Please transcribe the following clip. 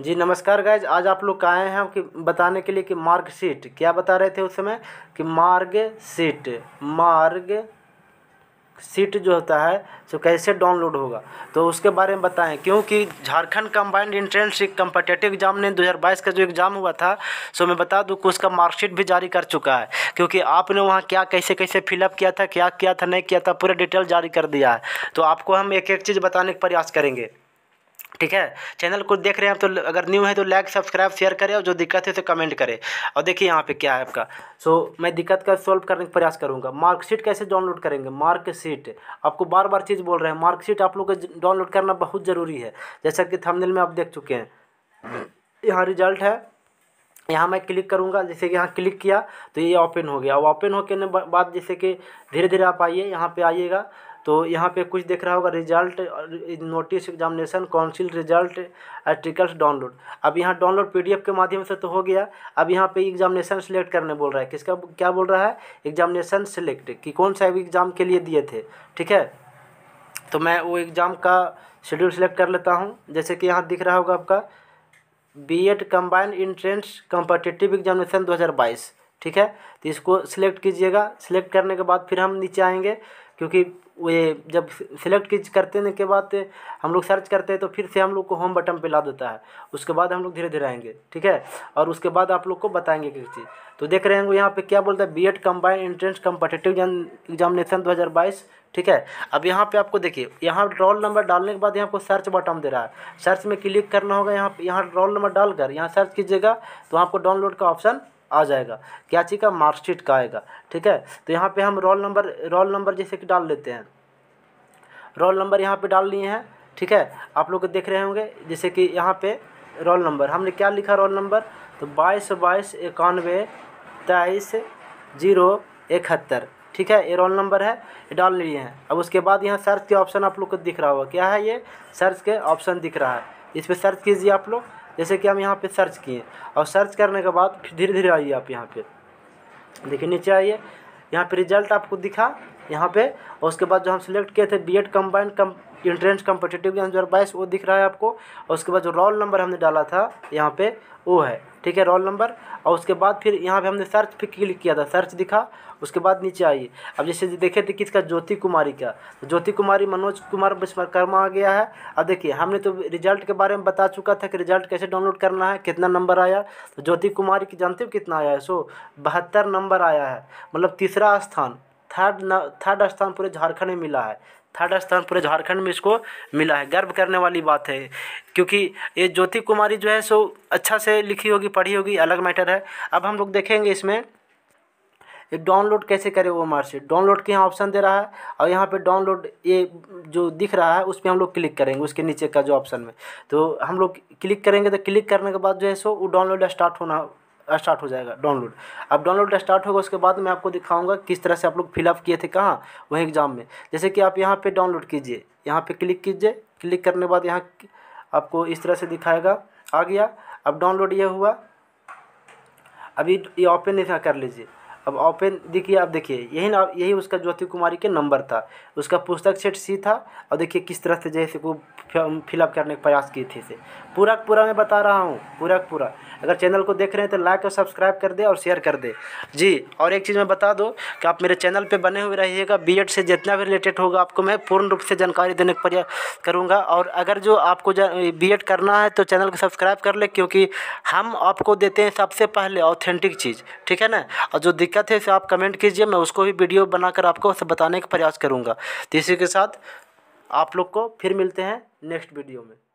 जी नमस्कार गाइज आज आप लोग आए हैं कि बताने के लिए कि मार्कशीट क्या बता रहे थे उस समय कि मार्ग सीट मार्ग सीट जो होता है सो कैसे डाउनलोड होगा तो उसके बारे में बताएं क्योंकि Jharkhand combined entrance competitive exam ने 2022 का जो एग्ज़ाम हुआ था सो मैं बता दूं कि उसका मार्कशीट भी जारी कर चुका है क्योंकि आपने वहाँ क्या कैसे कैसे फिलअप किया था क्या किया था नहीं किया था पूरा डिटेल जारी कर दिया है तो आपको हम एक एक चीज़ बताने का प्रयास करेंगे ठीक है चैनल को देख रहे हैं आप तो अगर न्यू है तो लाइक सब्सक्राइब शेयर करें और जो दिक्कत है उसे कमेंट करें और देखिए यहाँ पे क्या है आपका सो so, मैं दिक्कत का सॉल्व करने का प्रयास करूँगा मार्कशीट कैसे डाउनलोड करेंगे मार्कशीट आपको बार बार चीज़ बोल रहे हैं मार्कशीट आप लोग को डाउनलोड करना बहुत ज़रूरी है जैसा कि थमनेल में आप देख चुके हैं यहाँ रिजल्ट है यहाँ मैं क्लिक करूँगा जैसे कि यहाँ क्लिक किया तो ये ओपन हो गया ओपन होने बाद जैसे कि धीरे धीरे आप आइए यहाँ पर आइएगा तो यहाँ पे कुछ देख रहा होगा result notice examination council result articles download अब यहाँ डाउनलोड पीडीएफ के माध्यम से तो हो गया अब यहाँ पे एग्जामिनेशन सेलेक्ट करने बोल रहा है किसका क्या बोल रहा है एग्जामिनेशन सेलेक्ट कि कौन सा एग्ज़ाम के लिए दिए थे ठीक है तो मैं वो एग्ज़ाम का शेड्यूल सेलेक्ट कर लेता हूँ जैसे कि यहाँ दिख रहा होगा आपका B Ed combined entrance competitive examination दो ठीक है तो इसको सिलेक्ट कीजिएगा सिलेक्ट करने के बाद फिर हम नीचे आएंगे क्योंकि वे जब सिलेक्ट करते के बाद हम लोग सर्च करते हैं तो फिर से हम लोग को होम बटन पे ला देता है उसके बाद हम लोग धीरे धीरे आएंगे ठीक है और उसके बाद आप लोग को बताएंगे किस चीज़ तो देख रहे हैं यहाँ पे क्या बोलता है B Ed combined entrance competitive examination दो हज़ार बाईस ठीक है अब यहाँ पे आपको देखिए यहाँ रोल नंबर डालने के बाद यहाँ आपको सर्च बटन दे रहा है सर्च में क्लिक करना होगा यहाँ यहाँ रोल नंबर डालकर यहाँ सर्च कीजिएगा तो आपको डाउनलोड का ऑप्शन आ जाएगा क्या चीज़ का मार्कशीट का आएगा ठीक है तो यहाँ पे हम रोल नंबर रोल नंबर जैसे कि डाल लेते हैं रोल नंबर यहाँ पे डाल लिए हैं ठीक है आप लोग देख रहे होंगे जैसे कि यहाँ पे रोल नंबर हमने क्या लिखा रोल नंबर तो बाईस बाईस इक्यानवे तेईस जीरो इकहत्तर ठीक है ये रोल नंबर है ये डाल लिए हैं अब उसके बाद यहाँ सर्च के ऑप्शन आप लोग को दिख रहा होगा क्या है ये सर्च के ऑप्शन दिख रहा है इस पर सर्च कीजिए आप लोग जैसे कि हम यहाँ पे सर्च किए और सर्च करने के बाद फिर धीरे धीरे आइए आप यहाँ पे देखिए नीचे आइए यहाँ पे रिजल्ट आपको दिखा यहाँ पे और उसके बाद जो हम सिलेक्ट किए थे बी एड कम्बाइंड कम इंट्रेंस कम्पटेटिव के अंदर बाईस वो दिख रहा है आपको और उसके बाद जो रोल नंबर हमने डाला था यहाँ पे वो है ठीक है रोल नंबर और उसके बाद फिर यहाँ पे हमने सर्च पे क्लिक किया था सर्च दिखा उसके बाद नीचे आइए अब जैसे देखे थे किसका ज्योति कुमारी का तो ज्योति कुमारी मनोज कुमार विश्वकर्मा आ गया है अब देखिए हमने तो रिजल्ट के बारे में बता चुका था कि रिजल्ट कैसे डाउनलोड करना है कितना नंबर आया तो ज्योति कुमारी की जानते हो कितना आया है सो बहत्तर नंबर आया है मतलब तीसरा स्थान थर्ड थर्ड स्थान पूरे झारखंड में मिला है थर्ड स्थान पूरे झारखंड में इसको मिला है गर्व करने वाली बात है क्योंकि ये ज्योति कुमारी जो है सो अच्छा से लिखी होगी पढ़ी होगी अलग मैटर है अब हम लोग देखेंगे इसमें डाउनलोड कैसे करें वो मार्कशीट डाउनलोड के यहाँ ऑप्शन दे रहा है और यहाँ पे डाउनलोड ये जो दिख रहा है उस पर हम लोग क्लिक करेंगे उसके नीचे का जो ऑप्शन में तो हम लोग क्लिक करेंगे तो क्लिक करने के बाद जो है सो वो डाउनलोड स्टार्ट होना स्टार्ट हो जाएगा डाउनलोड अब डाउनलोड स्टार्ट होगा उसके बाद मैं आपको दिखाऊंगा किस तरह से आप लोग फिलअप किए थे कहाँ वहीं एग्ज़ाम में जैसे कि आप यहाँ पे डाउनलोड कीजिए यहाँ पे क्लिक कीजिए क्लिक करने के बाद यहाँ आपको इस तरह से दिखाएगा आ गया अब डाउनलोड ये हुआ अभी ये ओपन कर लीजिए अब ओपन देखिए आप देखिए यही ना यही उसका ज्योति कुमारी के नंबर था उसका पुस्तक सेट सी था और देखिए किस तरह से जैसे को फिलअप करने का प्रयास किए थे इसे पूरा पूरा मैं बता रहा हूँ पूरा पूरा अगर चैनल को देख रहे हैं तो लाइक और सब्सक्राइब कर दे और शेयर कर दे जी और एक चीज़ मैं बता दूँ कि आप मेरे चैनल पर बने हुए रहिएगा बी से जितना भी रिलेटेड होगा आपको मैं पूर्ण रूप से जानकारी देने का प्रयास करूँगा और अगर जो आपको बी एड करना है तो चैनल को सब्सक्राइब कर ले क्योंकि हम आपको देते हैं सबसे पहले ऑथेंटिक चीज़ ठीक है ना और जो दिक्कत दिक्कत है इसे आप कमेंट कीजिए मैं उसको भी वीडियो बनाकर आपको बताने का प्रयास करूँगा तो इसी के साथ आप लोग को फिर मिलते हैं नेक्स्ट वीडियो में